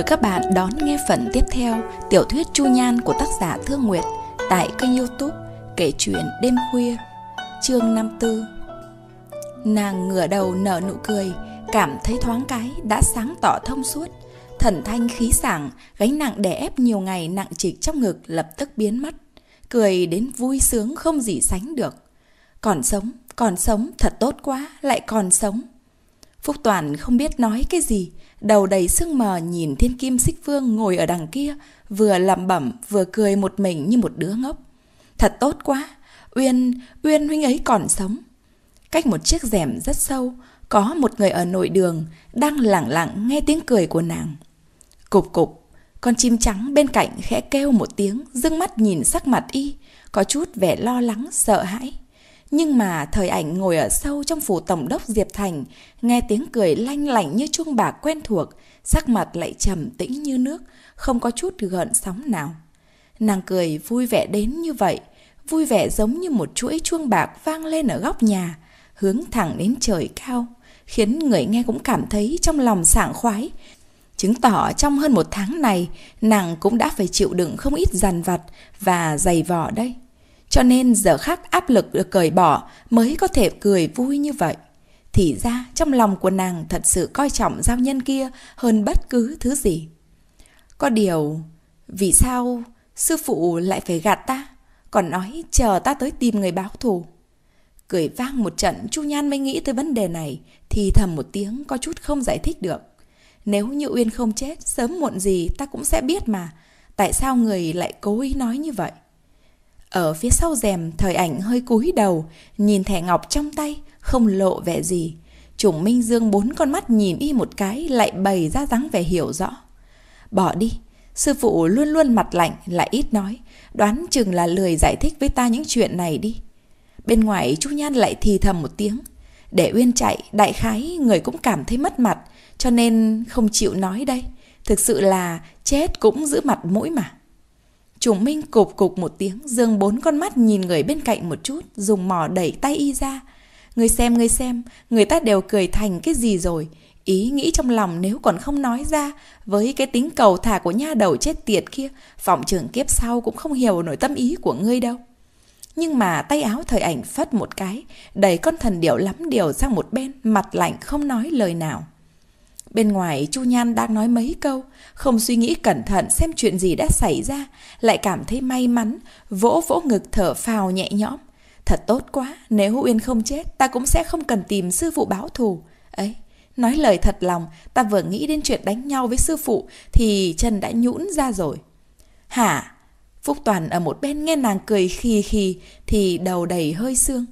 Mời các bạn đón nghe phần tiếp theo tiểu thuyết Chu Nhan của tác giả Thương Nguyệt tại kênh youtube Kể chuyện đêm khuya, chương 54. Nàng ngửa đầu nở nụ cười, cảm thấy thoáng cái đã sáng tỏ thông suốt. Thần thanh khí sảng, gánh nặng đè ép nhiều ngày nặng trịch trong ngực lập tức biến mất. Cười đến vui sướng không gì sánh được. Còn sống, còn sống, thật tốt quá, lại còn sống. Phúc Toàn không biết nói cái gì, đầu đầy sương mờ nhìn Thiên Kim Xích Vương ngồi ở đằng kia, vừa lẩm bẩm vừa cười một mình như một đứa ngốc. Thật tốt quá, Uyên, Uyên huynh ấy còn sống. Cách một chiếc rèm rất sâu, có một người ở nội đường đang lặng lặng nghe tiếng cười của nàng. Cục cục, con chim trắng bên cạnh khẽ kêu một tiếng, dưng mắt nhìn sắc mặt y, có chút vẻ lo lắng, sợ hãi. Nhưng mà thời ảnh ngồi ở sâu trong phủ tổng đốc Diệp Thành, nghe tiếng cười lanh lảnh như chuông bạc quen thuộc, sắc mặt lại trầm tĩnh như nước, không có chút gợn sóng nào. Nàng cười vui vẻ đến như vậy, vui vẻ giống như một chuỗi chuông bạc vang lên ở góc nhà, hướng thẳng đến trời cao, khiến người nghe cũng cảm thấy trong lòng sảng khoái. Chứng tỏ trong hơn một tháng này, nàng cũng đã phải chịu đựng không ít dằn vặt và dày vò đây. Cho nên giờ khác áp lực được cởi bỏ mới có thể cười vui như vậy. Thì ra trong lòng của nàng thật sự coi trọng giao nhân kia hơn bất cứ thứ gì. Có điều, vì sao sư phụ lại phải gạt ta, còn nói chờ ta tới tìm người báo thù? Cười vang một trận, Chu Nhan mới nghĩ tới vấn đề này, thì thầm một tiếng có chút không giải thích được. Nếu như Uyên không chết, sớm muộn gì ta cũng sẽ biết mà, tại sao người lại cố ý nói như vậy? Ở phía sau rèm, thời ảnh hơi cúi đầu, nhìn thẻ ngọc trong tay, không lộ vẻ gì. Chủng Minh Dương bốn con mắt nhìn y một cái lại bày ra dáng vẻ hiểu rõ. Bỏ đi, sư phụ luôn luôn mặt lạnh lại ít nói, đoán chừng là lười giải thích với ta những chuyện này đi. Bên ngoài chú Nhan lại thì thầm một tiếng. Để Uyên chạy, đại khái người cũng cảm thấy mất mặt, cho nên không chịu nói đây. Thực sự là chết cũng giữ mặt mũi mà. Chủ Minh cục cục một tiếng, dương bốn con mắt nhìn người bên cạnh một chút, dùng mỏ đẩy tay y ra. Người xem, người xem, người ta đều cười thành cái gì rồi. Ý nghĩ trong lòng nếu còn không nói ra, với cái tính cầu thả của nha đầu chết tiệt kia, phòng trưởng kiếp sau cũng không hiểu nổi tâm ý của ngươi đâu. Nhưng mà tay áo thời ảnh phất một cái, đẩy con thần điểu lắm điều sang một bên, mặt lạnh không nói lời nào. Bên ngoài Chu Nhan đang nói mấy câu, không suy nghĩ cẩn thận xem chuyện gì đã xảy ra, lại cảm thấy may mắn, vỗ vỗ ngực thở phào nhẹ nhõm. Thật tốt quá, nếu Hữu Uyên không chết, ta cũng sẽ không cần tìm sư phụ báo thù. Ấy, nói lời thật lòng, ta vừa nghĩ đến chuyện đánh nhau với sư phụ thì chân đã nhũn ra rồi. Hả? Phúc Toàn ở một bên nghe nàng cười khì khì thì đầu đầy hơi xương.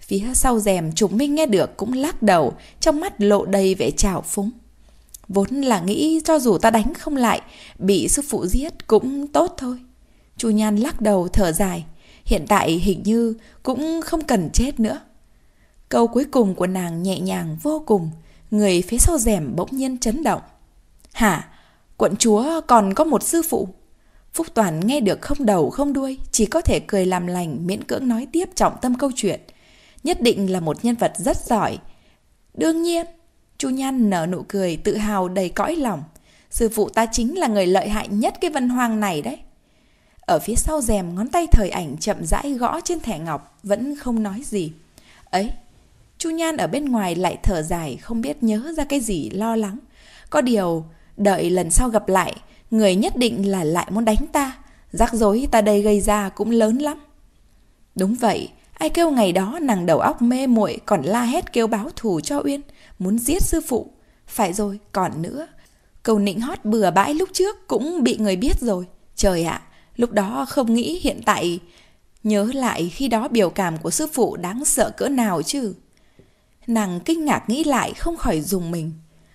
Phía sau rèm chúng Minh nghe được cũng lắc đầu, trong mắt lộ đầy vẻ trào phúng. Vốn là nghĩ cho dù ta đánh không lại, bị sư phụ giết cũng tốt thôi. Chu Nhan lắc đầu thở dài, hiện tại hình như cũng không cần chết nữa. Câu cuối cùng của nàng nhẹ nhàng vô cùng, người phía sau rèm bỗng nhiên chấn động. Hả? Quận chúa còn có một sư phụ? Phúc Toàn nghe được không đầu không đuôi, chỉ có thể cười làm lành miễn cưỡng nói tiếp trọng tâm câu chuyện. Nhất định là một nhân vật rất giỏi. Đương nhiên, Chu Nhan nở nụ cười tự hào đầy cõi lòng. Sư phụ ta chính là người lợi hại nhất cái vân hoang này đấy. Ở phía sau rèm ngón tay thời ảnh chậm rãi gõ trên thẻ ngọc vẫn không nói gì. Ấy, Chu Nhan ở bên ngoài lại thở dài không biết nhớ ra cái gì lo lắng. Có điều, đợi lần sau gặp lại, người nhất định là lại muốn đánh ta. Rắc rối ta đây gây ra cũng lớn lắm. Đúng vậy, Ai kêu ngày đó nàng đầu óc mê muội còn la hét kêu báo thù cho Uyên, muốn giết sư phụ. Phải rồi, còn nữa. Cầu nịnh hót bừa bãi lúc trước cũng bị người biết rồi. Trời ạ, à, lúc đó không nghĩ hiện tại Nhớ lại khi đó biểu cảm của sư phụ đáng sợ cỡ nào chứ. Nàng kinh ngạc nghĩ lại không khỏi dùng mình.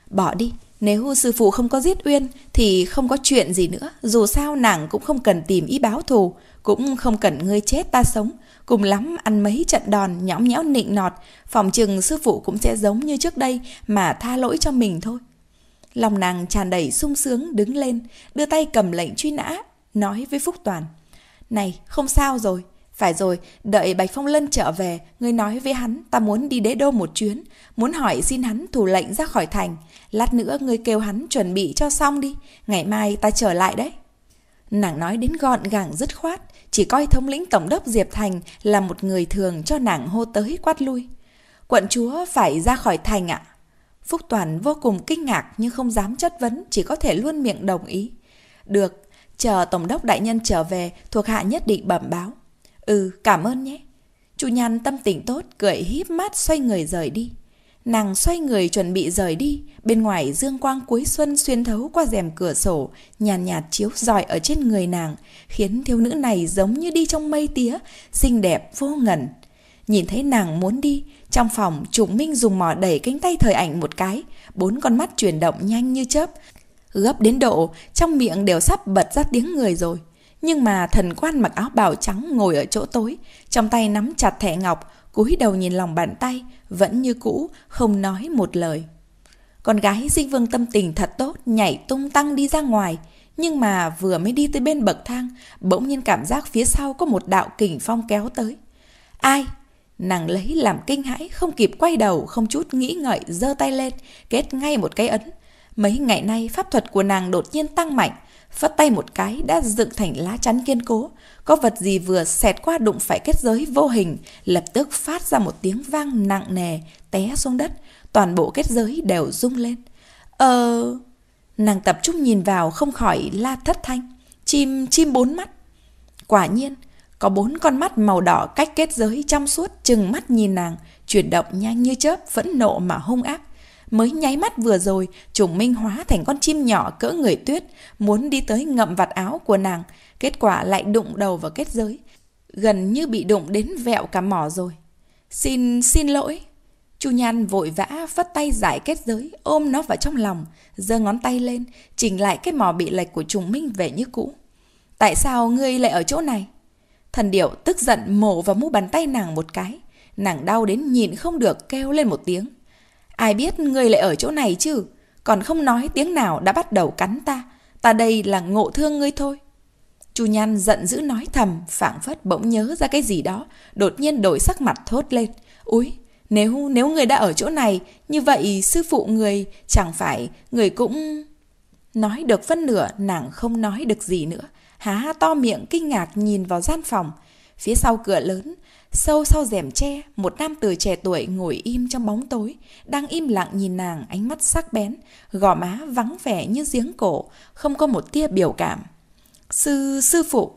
Bỏ đi, nếu sư phụ không có giết Uyên thì không có chuyện gì nữa. Dù sao nàng cũng không cần tìm ý báo thù, cũng không cần ngươi chết ta sống. Cùng lắm ăn mấy trận đòn nhõm nhẽo nịnh nọt, phòng chừng sư phụ cũng sẽ giống như trước đây mà tha lỗi cho mình thôi. Lòng nàng tràn đầy sung sướng đứng lên, đưa tay cầm lệnh truy nã, nói với Phúc Toàn. Này, không sao rồi, phải rồi, đợi Bạch Phong Lân trở về, ngươi nói với hắn ta muốn đi đế đô một chuyến, muốn hỏi xin hắn thủ lệnh ra khỏi thành. Lát nữa ngươi kêu hắn chuẩn bị cho xong đi, ngày mai ta trở lại đấy. Nàng nói đến gọn gàng dứt khoát, chỉ coi thống lĩnh tổng đốc Diệp Thành là một người thường cho nàng hô tới quát lui. Quận chúa phải ra khỏi thành ạ. Phúc Toàn vô cùng kinh ngạc nhưng không dám chất vấn, chỉ có thể luôn miệng đồng ý. Được, chờ tổng đốc đại nhân trở về, thuộc hạ nhất định bẩm báo. Ừ, cảm ơn nhé. chủ nhân tâm tình tốt, cười híp mắt xoay người rời đi. Nàng xoay người chuẩn bị rời đi, bên ngoài dương quang cuối xuân xuyên thấu qua rèm cửa sổ, nhàn nhạt, nhạt chiếu rọi ở trên người nàng, khiến thiếu nữ này giống như đi trong mây tía, xinh đẹp vô ngần. Nhìn thấy nàng muốn đi, trong phòng Trùng Minh dùng mỏ đẩy cánh tay thời ảnh một cái, bốn con mắt chuyển động nhanh như chớp, gấp đến độ trong miệng đều sắp bật ra tiếng người rồi. Nhưng mà thần quan mặc áo bào trắng ngồi ở chỗ tối, trong tay nắm chặt thẻ ngọc, cúi đầu nhìn lòng bàn tay, vẫn như cũ, không nói một lời. Con gái Di Vương tâm tình thật tốt, nhảy tung tăng đi ra ngoài. Nhưng mà vừa mới đi tới bên bậc thang, bỗng nhiên cảm giác phía sau có một đạo kình phong kéo tới. Ai? Nàng lấy làm kinh hãi, không kịp quay đầu, không chút nghĩ ngợi, giơ tay lên, kết ngay một cái ấn. Mấy ngày nay pháp thuật của nàng đột nhiên tăng mạnh, phất tay một cái đã dựng thành lá chắn kiên cố. Có vật gì vừa xẹt qua đụng phải kết giới vô hình, lập tức phát ra một tiếng vang nặng nề, té xuống đất. Toàn bộ kết giới đều rung lên. Ờ... Nàng tập trung nhìn vào không khỏi la thất thanh. Chim, chim bốn mắt. Quả nhiên, có bốn con mắt màu đỏ cách kết giới trong suốt chừng mắt nhìn nàng, chuyển động nhanh như chớp, vẫn nộ mà hung ác. Mới nháy mắt vừa rồi, chủ minh hóa thành con chim nhỏ cỡ người tuyết, muốn đi tới ngậm vạt áo của nàng, kết quả lại đụng đầu vào kết giới. Gần như bị đụng đến vẹo cả mỏ rồi. Xin, xin lỗi. Chu Nhan vội vã vắt tay giải kết giới, ôm nó vào trong lòng, giơ ngón tay lên, chỉnh lại cái mỏ bị lệch của trùng minh về như cũ. Tại sao ngươi lại ở chỗ này? Thần điệu tức giận mổ vào mu bàn tay nàng một cái. Nàng đau đến nhìn không được kêu lên một tiếng. Ai biết ngươi lại ở chỗ này chứ, còn không nói tiếng nào đã bắt đầu cắn ta, ta đây là ngộ thương ngươi thôi. Chu Nhan giận dữ nói thầm, phảng phất bỗng nhớ ra cái gì đó, đột nhiên đổi sắc mặt thốt lên. Úi, nếu nếu người đã ở chỗ này, như vậy sư phụ người chẳng phải người cũng... Nói được phân nửa, nàng không nói được gì nữa. Há to miệng kinh ngạc nhìn vào gian phòng. Phía sau cửa lớn, Sâu sau rèm tre, một nam tử trẻ tuổi ngồi im trong bóng tối, đang im lặng nhìn nàng ánh mắt sắc bén, gò má vắng vẻ như giếng cổ, không có một tia biểu cảm. Sư, sư phụ.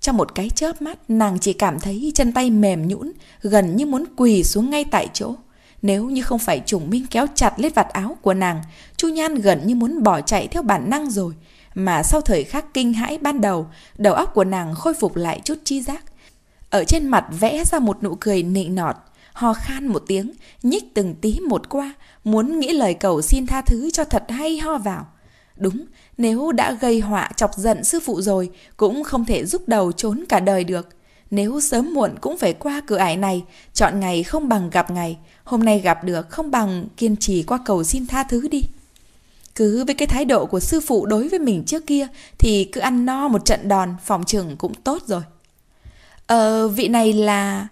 Trong một cái chớp mắt, nàng chỉ cảm thấy chân tay mềm nhũn, gần như muốn quỳ xuống ngay tại chỗ. Nếu như không phải trùng minh kéo chặt lết vạt áo của nàng, chu nhan gần như muốn bỏ chạy theo bản năng rồi. Mà sau thời khắc kinh hãi ban đầu, đầu óc của nàng khôi phục lại chút chi giác ở trên mặt vẽ ra một nụ cười nịnh nọt, hò khan một tiếng, nhích từng tí một qua, muốn nghĩ lời cầu xin tha thứ cho thật hay ho vào. Đúng, nếu đã gây họa chọc giận sư phụ rồi, cũng không thể rút đầu trốn cả đời được. Nếu sớm muộn cũng phải qua cửa ải này, chọn ngày không bằng gặp ngày, hôm nay gặp được không bằng kiên trì qua cầu xin tha thứ đi. Cứ với cái thái độ của sư phụ đối với mình trước kia thì cứ ăn no một trận đòn phòng trừng cũng tốt rồi. Ờ, vị này là...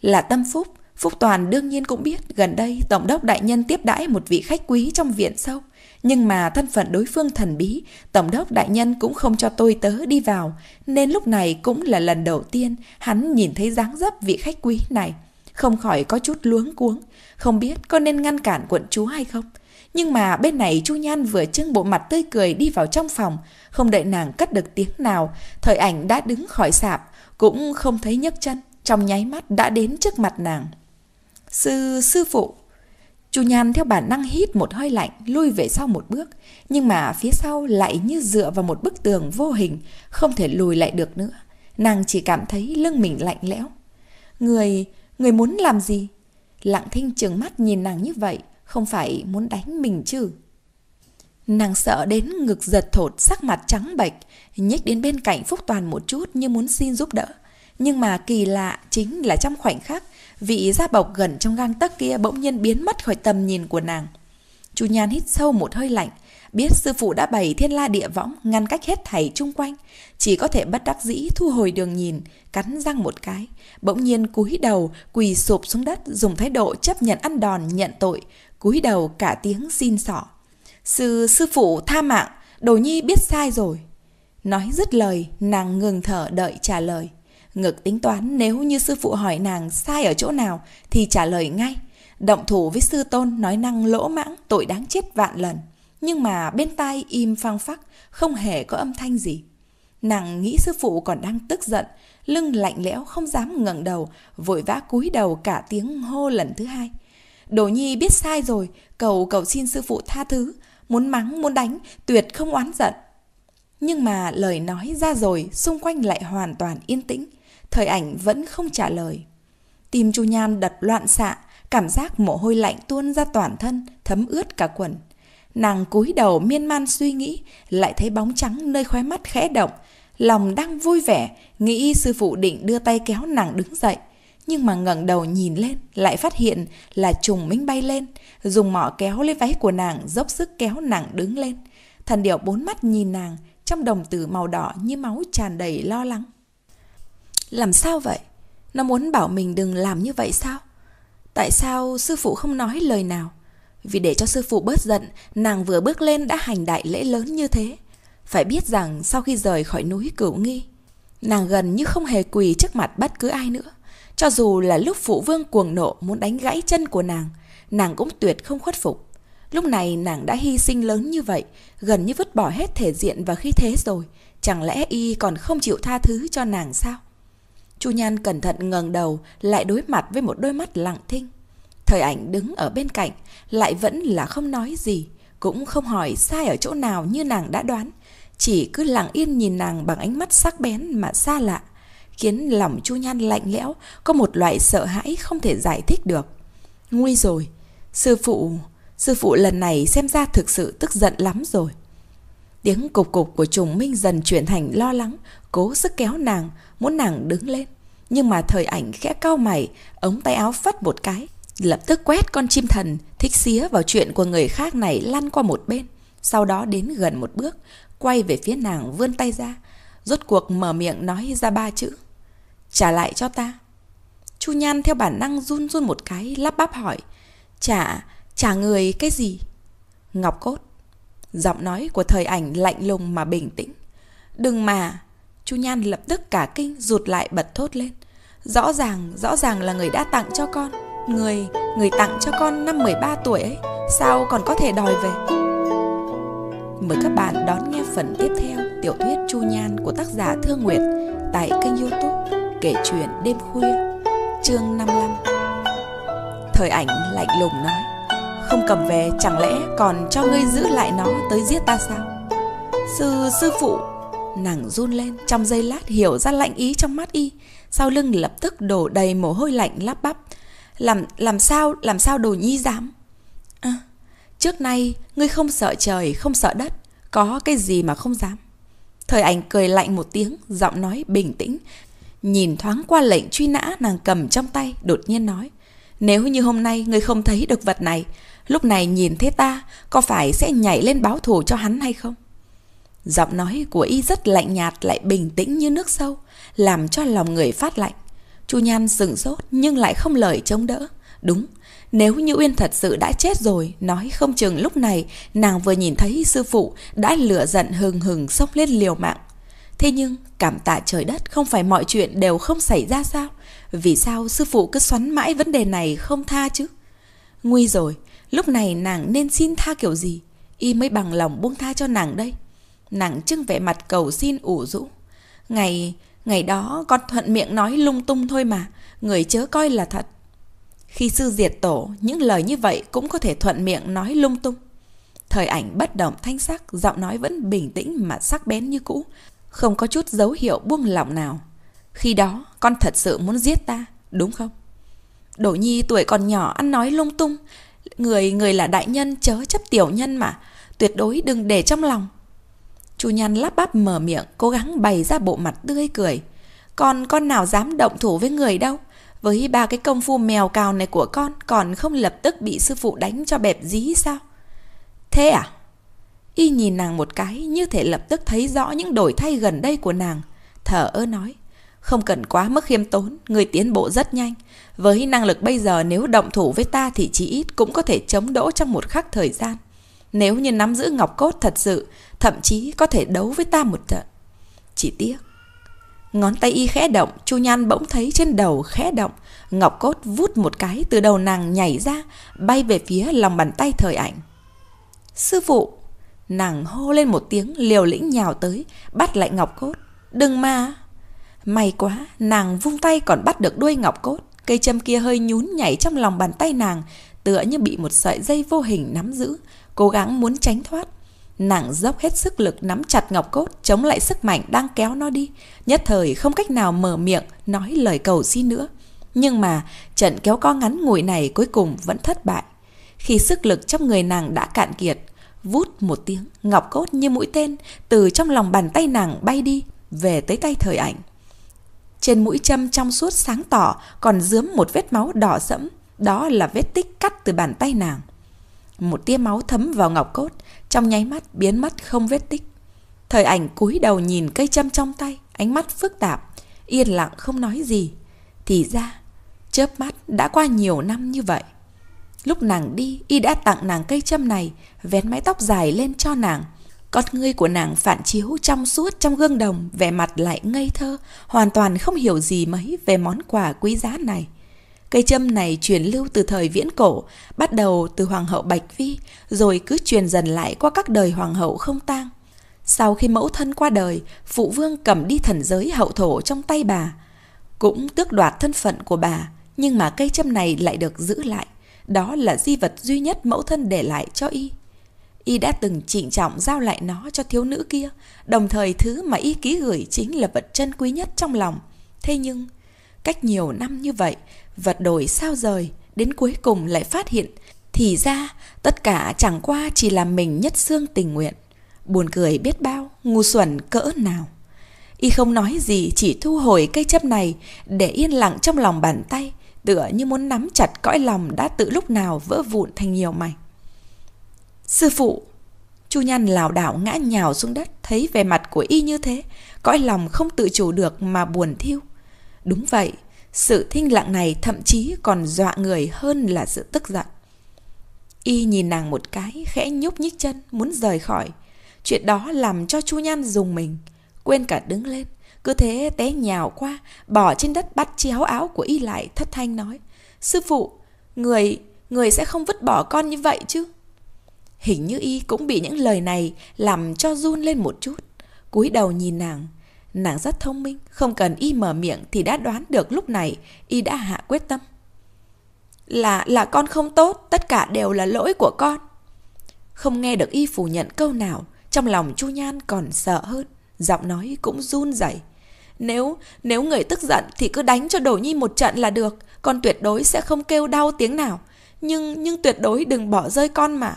Là Tâm Phúc. Phúc Toàn đương nhiên cũng biết gần đây Tổng đốc Đại Nhân tiếp đãi một vị khách quý trong viện sâu. Nhưng mà thân phận đối phương thần bí, Tổng đốc Đại Nhân cũng không cho tôi tớ đi vào. Nên lúc này cũng là lần đầu tiên hắn nhìn thấy dáng dấp vị khách quý này. Không khỏi có chút luống cuống. Không biết có nên ngăn cản quận chúa hay không? Nhưng mà bên này Chu Nhan vừa trưng bộ mặt tươi cười đi vào trong phòng, không đợi nàng cắt được tiếng nào, thời ảnh đã đứng khỏi sạp, cũng không thấy nhấc chân, trong nháy mắt đã đến trước mặt nàng. Sư, sư phụ. Chu Nhan theo bản năng hít một hơi lạnh, lui về sau một bước, nhưng mà phía sau lại như dựa vào một bức tường vô hình, không thể lùi lại được nữa. Nàng chỉ cảm thấy lưng mình lạnh lẽo. Người, người muốn làm gì? Lặng thinh trừng mắt nhìn nàng như vậy, không phải muốn đánh mình chứ Nàng sợ đến ngực giật thột Sắc mặt trắng bệch Nhích đến bên cạnh Phúc Toàn một chút Như muốn xin giúp đỡ Nhưng mà kỳ lạ chính là trong khoảnh khắc Vị da bọc gần trong gang tấc kia Bỗng nhiên biến mất khỏi tầm nhìn của nàng chu Nhan hít sâu một hơi lạnh biết sư phụ đã bày thiên la địa võng ngăn cách hết thảy chung quanh chỉ có thể bất đắc dĩ thu hồi đường nhìn cắn răng một cái bỗng nhiên cúi đầu quỳ sụp xuống đất dùng thái độ chấp nhận ăn đòn nhận tội cúi đầu cả tiếng xin sỏ, Sư sư phụ tha mạng, đồ nhi biết sai rồi. Nói dứt lời, nàng ngừng thở đợi trả lời. Ngực tính toán nếu như sư phụ hỏi nàng sai ở chỗ nào thì trả lời ngay. Động thủ với sư tôn nói năng lỗ mãng tội đáng chết vạn lần. Nhưng mà bên tai im phang phắc, không hề có âm thanh gì. Nàng nghĩ sư phụ còn đang tức giận, lưng lạnh lẽo không dám ngẩng đầu, vội vã cúi đầu cả tiếng hô lần thứ hai. Đồ Nhi biết sai rồi, cầu cầu xin sư phụ tha thứ, muốn mắng, muốn đánh, tuyệt không oán giận. Nhưng mà lời nói ra rồi, xung quanh lại hoàn toàn yên tĩnh, thời ảnh vẫn không trả lời. Tim Chu Nham đập loạn xạ, cảm giác mồ hôi lạnh tuôn ra toàn thân, thấm ướt cả quần. Nàng cúi đầu miên man suy nghĩ, lại thấy bóng trắng nơi khóe mắt khẽ động. Lòng đang vui vẻ, nghĩ sư phụ định đưa tay kéo nàng đứng dậy nhưng mà ngẩng đầu nhìn lên lại phát hiện là trùng minh bay lên, dùng mỏ kéo lấy váy của nàng dốc sức kéo nàng đứng lên. Thần điệu bốn mắt nhìn nàng, trong đồng tử màu đỏ như máu tràn đầy lo lắng. Làm sao vậy? Nó muốn bảo mình đừng làm như vậy sao? Tại sao sư phụ không nói lời nào? Vì để cho sư phụ bớt giận, nàng vừa bước lên đã hành đại lễ lớn như thế. Phải biết rằng sau khi rời khỏi núi cửu nghi, nàng gần như không hề quỳ trước mặt bất cứ ai nữa. Cho dù là lúc phụ vương cuồng nộ muốn đánh gãy chân của nàng, nàng cũng tuyệt không khuất phục. Lúc này nàng đã hy sinh lớn như vậy, gần như vứt bỏ hết thể diện và khí thế rồi. Chẳng lẽ y còn không chịu tha thứ cho nàng sao? Chu Nhan cẩn thận ngẩng đầu lại đối mặt với một đôi mắt lặng thinh. Thời ảnh đứng ở bên cạnh, lại vẫn là không nói gì, cũng không hỏi sai ở chỗ nào như nàng đã đoán. Chỉ cứ lặng yên nhìn nàng bằng ánh mắt sắc bén mà xa lạ khiến lòng Chu Nhan lạnh lẽo, có một loại sợ hãi không thể giải thích được. Nguy rồi, sư phụ, sư phụ lần này xem ra thực sự tức giận lắm rồi. Tiếng cục cục của trùng minh dần chuyển thành lo lắng, cố sức kéo nàng, muốn nàng đứng lên. Nhưng mà thời ảnh khẽ cau mày, ống tay áo phất một cái. Lập tức quét con chim thần, thích xía vào chuyện của người khác này lăn qua một bên. Sau đó đến gần một bước, quay về phía nàng vươn tay ra. Rốt cuộc mở miệng nói ra ba chữ. Trả lại cho ta Chu Nhan theo bản năng run run một cái Lắp bắp hỏi Trả, trả người cái gì Ngọc cốt Giọng nói của thời ảnh lạnh lùng mà bình tĩnh Đừng mà Chu Nhan lập tức cả kinh rụt lại bật thốt lên Rõ ràng, rõ ràng là người đã tặng cho con Người, người tặng cho con năm 13 tuổi ấy Sao còn có thể đòi về Mời các bạn đón nghe phần tiếp theo Tiểu thuyết Chu Nhan của tác giả Thương Nguyệt Tại kênh youtube kể chuyện đêm khuya Chương 55 Thời ảnh lạnh lùng nói Không cầm về chẳng lẽ còn cho ngươi giữ lại nó tới giết ta sao Sư sư phụ Nàng run lên trong giây lát hiểu ra lạnh ý trong mắt y Sau lưng lập tức đổ đầy mồ hôi lạnh lắp bắp Làm làm sao làm sao đồ nhi dám à, Trước nay ngươi không sợ trời không sợ đất Có cái gì mà không dám Thời ảnh cười lạnh một tiếng Giọng nói bình tĩnh Nhìn thoáng qua lệnh truy nã nàng cầm trong tay, đột nhiên nói. Nếu như hôm nay ngươi không thấy được vật này, lúc này nhìn thấy ta, có phải sẽ nhảy lên báo thù cho hắn hay không? Giọng nói của y rất lạnh nhạt lại bình tĩnh như nước sâu, làm cho lòng người phát lạnh. Chu Nhan sừng sốt nhưng lại không lời chống đỡ. Đúng, nếu như Uyên thật sự đã chết rồi, nói không chừng lúc này nàng vừa nhìn thấy sư phụ đã lửa giận hừng hừng sốc lên liều mạng. Thế nhưng cảm tạ trời đất không phải mọi chuyện đều không xảy ra sao? Vì sao sư phụ cứ xoắn mãi vấn đề này không tha chứ? Nguy rồi, lúc này nàng nên xin tha kiểu gì? Y mới bằng lòng buông tha cho nàng đây. Nàng trưng vẻ mặt cầu xin ủ rũ. Ngày, ngày đó con thuận miệng nói lung tung thôi mà, người chớ coi là thật. Khi sư diệt tổ, những lời như vậy cũng có thể thuận miệng nói lung tung. Thời ảnh bất động thanh sắc, giọng nói vẫn bình tĩnh mà sắc bén như cũ, không có chút dấu hiệu buông lỏng nào. Khi đó, con thật sự muốn giết ta, đúng không? Đỗ Nhi tuổi còn nhỏ ăn nói lung tung, người người là đại nhân chớ chấp tiểu nhân mà, tuyệt đối đừng để trong lòng. Chu Nhan lắp bắp mở miệng, cố gắng bày ra bộ mặt tươi cười. Còn con nào dám động thủ với người đâu? Với ba cái công phu mèo cào này của con còn không lập tức bị sư phụ đánh cho bẹp dí sao? Thế à? Y nhìn nàng một cái như thể lập tức thấy rõ những đổi thay gần đây của nàng. Thở ơ nói, không cần quá mức khiêm tốn, người tiến bộ rất nhanh. Với năng lực bây giờ nếu động thủ với ta thì chỉ ít cũng có thể chống đỗ trong một khắc thời gian. Nếu như nắm giữ ngọc cốt thật sự, thậm chí có thể đấu với ta một trận. Chỉ tiếc. Ngón tay y khẽ động, Chu Nhan bỗng thấy trên đầu khẽ động, ngọc cốt vút một cái từ đầu nàng nhảy ra, bay về phía lòng bàn tay thời ảnh. Sư phụ, Nàng hô lên một tiếng liều lĩnh nhào tới Bắt lại ngọc cốt Đừng mà May quá nàng vung tay còn bắt được đuôi ngọc cốt Cây châm kia hơi nhún nhảy trong lòng bàn tay nàng Tựa như bị một sợi dây vô hình nắm giữ Cố gắng muốn tránh thoát Nàng dốc hết sức lực nắm chặt ngọc cốt Chống lại sức mạnh đang kéo nó đi Nhất thời không cách nào mở miệng Nói lời cầu xin nữa Nhưng mà trận kéo co ngắn ngủi này Cuối cùng vẫn thất bại Khi sức lực trong người nàng đã cạn kiệt Vút một tiếng, ngọc cốt như mũi tên từ trong lòng bàn tay nàng bay đi, về tới tay thời ảnh. Trên mũi châm trong suốt sáng tỏ còn dướm một vết máu đỏ sẫm, đó là vết tích cắt từ bàn tay nàng. Một tia máu thấm vào ngọc cốt, trong nháy mắt biến mất không vết tích. Thời ảnh cúi đầu nhìn cây châm trong tay, ánh mắt phức tạp, yên lặng không nói gì. Thì ra, chớp mắt đã qua nhiều năm như vậy. Lúc nàng đi, y đã tặng nàng cây châm này, vén mái tóc dài lên cho nàng. Con ngươi của nàng phản chiếu trong suốt trong gương đồng, vẻ mặt lại ngây thơ, hoàn toàn không hiểu gì mấy về món quà quý giá này. Cây châm này truyền lưu từ thời viễn cổ, bắt đầu từ Hoàng hậu Bạch Vi, rồi cứ truyền dần lại qua các đời Hoàng hậu không tang. Sau khi mẫu thân qua đời, phụ vương cầm đi thần giới hậu thổ trong tay bà. Cũng tước đoạt thân phận của bà, nhưng mà cây châm này lại được giữ lại. Đó là di vật duy nhất mẫu thân để lại cho y. Y đã từng trịnh trọng giao lại nó cho thiếu nữ kia, đồng thời thứ mà y ký gửi chính là vật chân quý nhất trong lòng. Thế nhưng, cách nhiều năm như vậy, vật đổi sao rời, đến cuối cùng lại phát hiện, thì ra tất cả chẳng qua chỉ là mình nhất xương tình nguyện. Buồn cười biết bao, ngu xuẩn cỡ nào. Y không nói gì chỉ thu hồi cây chấp này để yên lặng trong lòng bàn tay tựa như muốn nắm chặt cõi lòng đã tự lúc nào vỡ vụn thành nhiều mảnh. Sư phụ, Chu Nhan lảo đảo ngã nhào xuống đất, thấy vẻ mặt của y như thế, cõi lòng không tự chủ được mà buồn thiêu. Đúng vậy, sự thinh lặng này thậm chí còn dọa người hơn là sự tức giận. Y nhìn nàng một cái, khẽ nhúc nhích chân, muốn rời khỏi. Chuyện đó làm cho Chu Nhan dùng mình, quên cả đứng lên, cứ thế té nhào qua, bỏ trên đất bắt chéo áo của y lại thất thanh nói. Sư phụ, người, người sẽ không vứt bỏ con như vậy chứ? Hình như y cũng bị những lời này làm cho run lên một chút. cúi đầu nhìn nàng, nàng rất thông minh, không cần y mở miệng thì đã đoán được lúc này y đã hạ quyết tâm. Là, là con không tốt, tất cả đều là lỗi của con. Không nghe được y phủ nhận câu nào, trong lòng Chu Nhan còn sợ hơn, giọng nói cũng run rẩy. Nếu nếu người tức giận thì cứ đánh cho Đổ Nhi một trận là được, con tuyệt đối sẽ không kêu đau tiếng nào, nhưng nhưng tuyệt đối đừng bỏ rơi con mà.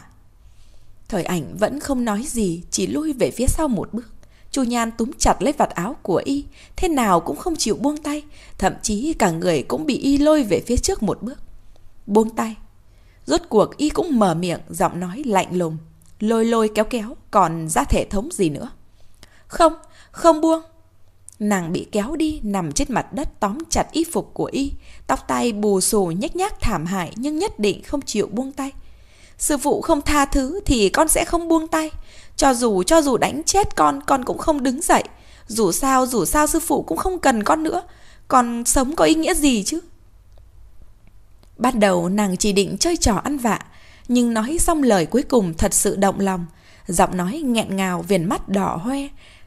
Thời ảnh vẫn không nói gì, chỉ lui về phía sau một bước. Chu Nhan túm chặt lấy vạt áo của y, thế nào cũng không chịu buông tay, thậm chí cả người cũng bị y lôi về phía trước một bước. Buông tay. Rốt cuộc y cũng mở miệng, giọng nói lạnh lùng, lôi lôi kéo kéo, còn ra thể thống gì nữa. Không, không buông. Nàng bị kéo đi nằm trên mặt đất tóm chặt y phục của y, tóc tay bù xù nhếch nhác thảm hại nhưng nhất định không chịu buông tay. Sư phụ không tha thứ thì con sẽ không buông tay, cho dù cho dù đánh chết con con cũng không đứng dậy. Dù sao dù sao sư phụ cũng không cần con nữa, còn sống có ý nghĩa gì chứ? Ban đầu nàng chỉ định chơi trò ăn vạ, nhưng nói xong lời cuối cùng thật sự động lòng, giọng nói nghẹn ngào viền mắt đỏ hoe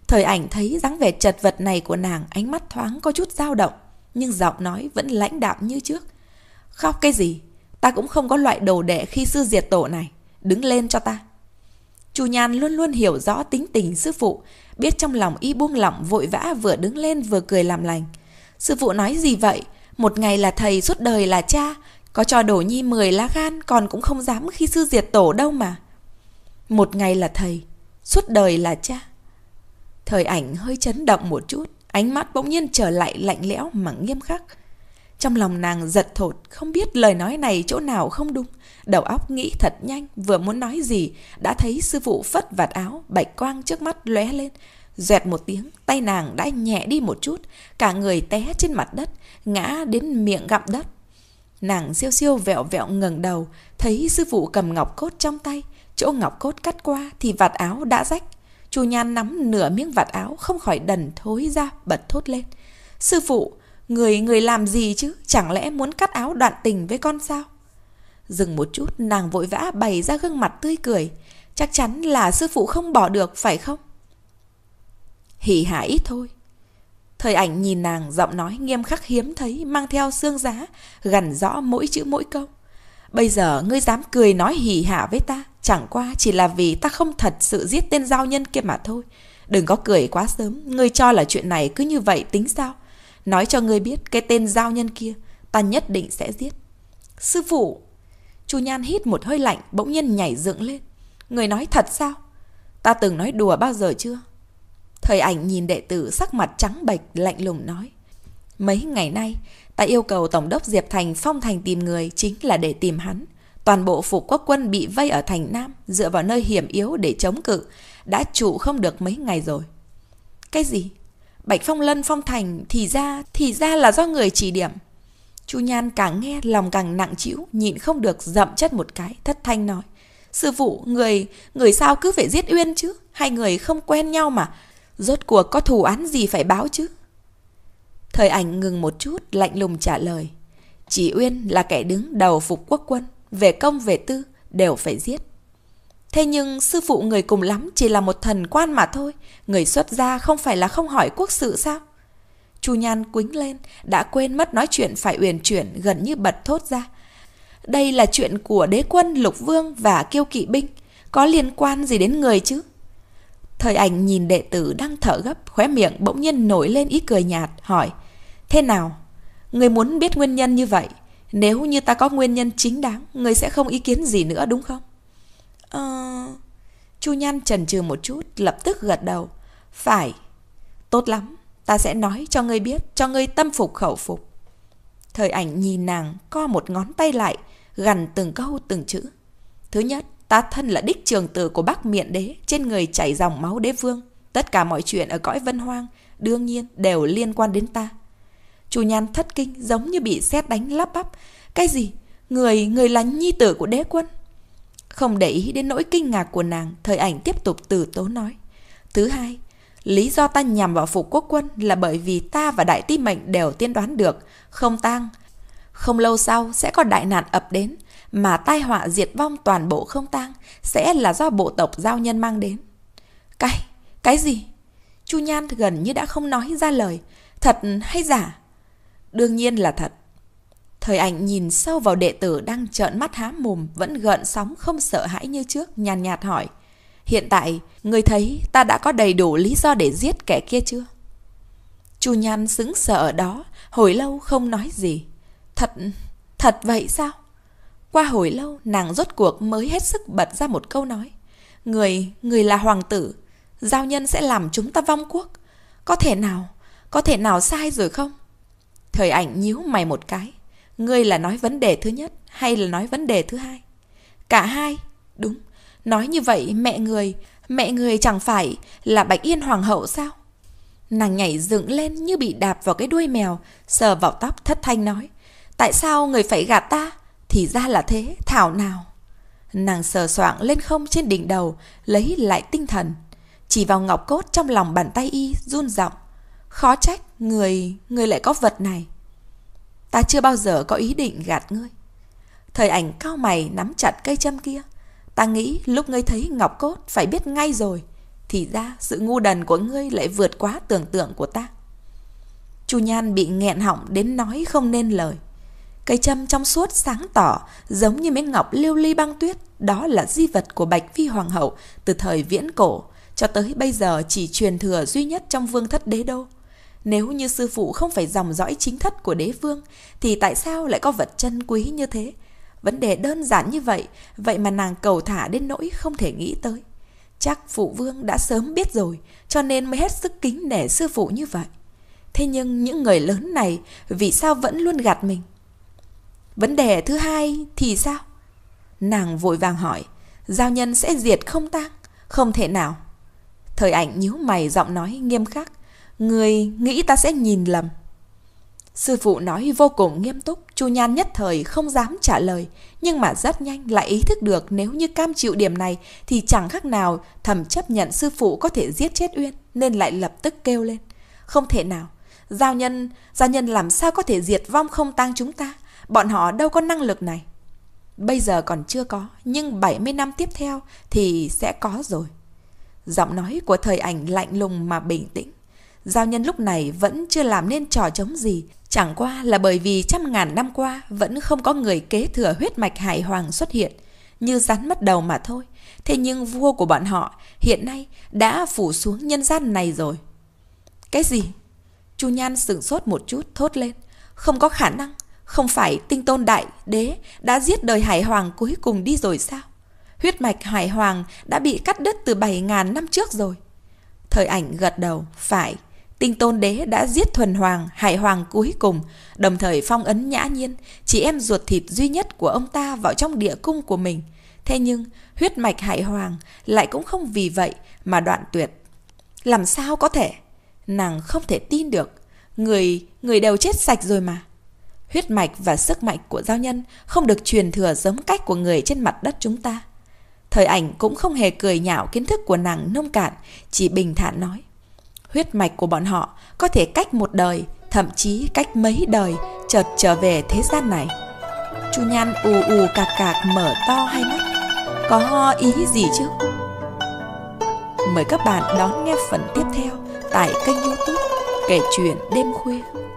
Thời ảnh thấy dáng vẻ chật vật này của nàng ánh mắt thoáng có chút dao động, nhưng giọng nói vẫn lãnh đạm như trước. Khóc cái gì? Ta cũng không có loại đồ đệ khi sư diệt tổ này. Đứng lên cho ta. Chu Nhan luôn luôn hiểu rõ tính tình sư phụ, biết trong lòng y buông lỏng vội vã vừa đứng lên vừa cười làm lành. Sư phụ nói gì vậy? Một ngày là thầy, suốt đời là cha. Có cho đổ nhi mười lá gan còn cũng không dám khi sư diệt tổ đâu mà. Một ngày là thầy, suốt đời là cha. Thời ảnh hơi chấn động một chút, ánh mắt bỗng nhiên trở lại lạnh lẽo mà nghiêm khắc. Trong lòng nàng giật thột, không biết lời nói này chỗ nào không đúng. Đầu óc nghĩ thật nhanh, vừa muốn nói gì, đã thấy sư phụ phất vạt áo, bạch quang trước mắt lóe lên. Dẹt một tiếng, tay nàng đã nhẹ đi một chút, cả người té trên mặt đất, ngã đến miệng gặm đất. Nàng siêu siêu vẹo vẹo ngẩng đầu, thấy sư phụ cầm ngọc cốt trong tay, chỗ ngọc cốt cắt qua thì vạt áo đã rách, Chu Nhan nắm nửa miếng vạt áo không khỏi đần thối ra bật thốt lên. Sư phụ, người người làm gì chứ? Chẳng lẽ muốn cắt áo đoạn tình với con sao? Dừng một chút nàng vội vã bày ra gương mặt tươi cười. Chắc chắn là sư phụ không bỏ được phải không? Hỉ hả ít thôi. Thời ảnh nhìn nàng giọng nói nghiêm khắc hiếm thấy mang theo xương giá, gần rõ mỗi chữ mỗi câu. Bây giờ ngươi dám cười nói hỉ hả với ta Chẳng qua chỉ là vì ta không thật sự giết tên giao nhân kia mà thôi. Đừng có cười quá sớm, ngươi cho là chuyện này cứ như vậy tính sao? Nói cho ngươi biết cái tên giao nhân kia, ta nhất định sẽ giết. Sư phụ! Chu Nhan hít một hơi lạnh, bỗng nhiên nhảy dựng lên. Người nói thật sao? Ta từng nói đùa bao giờ chưa? Thời ảnh nhìn đệ tử sắc mặt trắng bệch lạnh lùng nói. Mấy ngày nay, ta yêu cầu Tổng đốc Diệp Thành phong thành tìm người chính là để tìm hắn. Toàn bộ phục quốc quân bị vây ở thành Nam, dựa vào nơi hiểm yếu để chống cự, đã trụ không được mấy ngày rồi. Cái gì? Bạch Phong Lân Phong Thành thì ra, thì ra là do người chỉ điểm. Chu Nhan càng nghe lòng càng nặng chịu, nhịn không được dậm chất một cái, thất thanh nói. Sư phụ, người, người sao cứ phải giết Uyên chứ? Hai người không quen nhau mà. Rốt cuộc có thù án gì phải báo chứ? Thời ảnh ngừng một chút, lạnh lùng trả lời. Chỉ Uyên là kẻ đứng đầu phục quốc quân về công về tư đều phải giết. Thế nhưng sư phụ người cùng lắm chỉ là một thần quan mà thôi, người xuất gia không phải là không hỏi quốc sự sao? Chu Nhan quính lên, đã quên mất nói chuyện phải uyển chuyển gần như bật thốt ra. Đây là chuyện của đế quân Lục Vương và kiêu kỵ binh, có liên quan gì đến người chứ? Thời ảnh nhìn đệ tử đang thở gấp, khóe miệng bỗng nhiên nổi lên ý cười nhạt, hỏi Thế nào? Người muốn biết nguyên nhân như vậy, nếu như ta có nguyên nhân chính đáng Người sẽ không ý kiến gì nữa đúng không Ờ Chu Nhan chần chừ một chút Lập tức gật đầu Phải Tốt lắm Ta sẽ nói cho ngươi biết Cho ngươi tâm phục khẩu phục Thời ảnh nhìn nàng Co một ngón tay lại Gần từng câu từng chữ Thứ nhất Ta thân là đích trường tử của bác miện đế Trên người chảy dòng máu đế vương Tất cả mọi chuyện ở cõi vân hoang Đương nhiên đều liên quan đến ta Chu Nhan thất kinh giống như bị sét đánh lắp bắp. Cái gì? Người, người là nhi tử của đế quân. Không để ý đến nỗi kinh ngạc của nàng, thời ảnh tiếp tục từ tố nói. Thứ hai, lý do ta nhằm vào phục quốc quân là bởi vì ta và đại ti mệnh đều tiên đoán được, không tang. Không lâu sau sẽ có đại nạn ập đến, mà tai họa diệt vong toàn bộ không tang sẽ là do bộ tộc giao nhân mang đến. Cái, cái gì? Chu Nhan gần như đã không nói ra lời, thật hay giả? Đương nhiên là thật. Thời ảnh nhìn sâu vào đệ tử đang trợn mắt há mồm vẫn gợn sóng không sợ hãi như trước, nhàn nhạt, nhạt hỏi. Hiện tại, người thấy ta đã có đầy đủ lý do để giết kẻ kia chưa? Chu Nhan sững sợ ở đó, hồi lâu không nói gì. Thật, thật vậy sao? Qua hồi lâu, nàng rốt cuộc mới hết sức bật ra một câu nói. Người, người là hoàng tử, giao nhân sẽ làm chúng ta vong quốc. Có thể nào, có thể nào sai rồi không? Thời ảnh nhíu mày một cái. Ngươi là nói vấn đề thứ nhất hay là nói vấn đề thứ hai? Cả hai. Đúng. Nói như vậy mẹ người, mẹ người chẳng phải là Bạch Yên Hoàng hậu sao? Nàng nhảy dựng lên như bị đạp vào cái đuôi mèo, sờ vào tóc thất thanh nói. Tại sao người phải gạt ta? Thì ra là thế, thảo nào. Nàng sờ soạng lên không trên đỉnh đầu, lấy lại tinh thần. Chỉ vào ngọc cốt trong lòng bàn tay y, run giọng Khó trách người, người lại có vật này. Ta chưa bao giờ có ý định gạt ngươi. Thời ảnh cao mày nắm chặt cây châm kia. Ta nghĩ lúc ngươi thấy ngọc cốt phải biết ngay rồi. Thì ra sự ngu đần của ngươi lại vượt quá tưởng tượng của ta. Chu Nhan bị nghẹn họng đến nói không nên lời. Cây châm trong suốt sáng tỏ giống như miếng ngọc liêu ly băng tuyết. Đó là di vật của Bạch Phi Hoàng hậu từ thời viễn cổ cho tới bây giờ chỉ truyền thừa duy nhất trong vương thất đế đô. Nếu như sư phụ không phải dòng dõi chính thất của đế vương, thì tại sao lại có vật chân quý như thế? Vấn đề đơn giản như vậy, vậy mà nàng cầu thả đến nỗi không thể nghĩ tới. Chắc phụ vương đã sớm biết rồi, cho nên mới hết sức kính nể sư phụ như vậy. Thế nhưng những người lớn này vì sao vẫn luôn gạt mình? Vấn đề thứ hai thì sao? Nàng vội vàng hỏi, giao nhân sẽ diệt không tang, không thể nào. Thời ảnh nhíu mày giọng nói nghiêm khắc, Người nghĩ ta sẽ nhìn lầm. Sư phụ nói vô cùng nghiêm túc, Chu Nhan nhất thời không dám trả lời, nhưng mà rất nhanh lại ý thức được nếu như cam chịu điểm này thì chẳng khác nào thầm chấp nhận sư phụ có thể giết chết Uyên, nên lại lập tức kêu lên. Không thể nào, giao nhân, giao nhân làm sao có thể diệt vong không tang chúng ta, bọn họ đâu có năng lực này. Bây giờ còn chưa có, nhưng 70 năm tiếp theo thì sẽ có rồi. Giọng nói của thời ảnh lạnh lùng mà bình tĩnh. Giao nhân lúc này vẫn chưa làm nên trò chống gì, chẳng qua là bởi vì trăm ngàn năm qua vẫn không có người kế thừa huyết mạch hải hoàng xuất hiện, như rắn mất đầu mà thôi. Thế nhưng vua của bọn họ hiện nay đã phủ xuống nhân gian này rồi. Cái gì? Chu Nhan sửng sốt một chút thốt lên. Không có khả năng, không phải tinh tôn đại đế đã giết đời hải hoàng cuối cùng đi rồi sao? Huyết mạch hải hoàng đã bị cắt đứt từ bảy ngàn năm trước rồi. Thời ảnh gật đầu, phải. Tinh Tôn Đế đã giết Thuần Hoàng, Hải Hoàng cuối cùng, đồng thời phong ấn Nhã Nhiên, chị em ruột thịt duy nhất của ông ta vào trong địa cung của mình. Thế nhưng, huyết mạch Hải Hoàng lại cũng không vì vậy mà đoạn tuyệt. Làm sao có thể? Nàng không thể tin được. Người, người đều chết sạch rồi mà. Huyết mạch và sức mạnh của giao nhân không được truyền thừa giống cách của người trên mặt đất chúng ta. Thời ảnh cũng không hề cười nhạo kiến thức của nàng nông cạn, chỉ bình thản nói huyết mạch của bọn họ có thể cách một đời, thậm chí cách mấy đời chợt trở về thế gian này. Chu Nhan ù ù cạc cạc mở to hai mắt. Có ý gì chứ? Mời các bạn đón nghe phần tiếp theo tại kênh youtube Kể chuyện đêm khuya.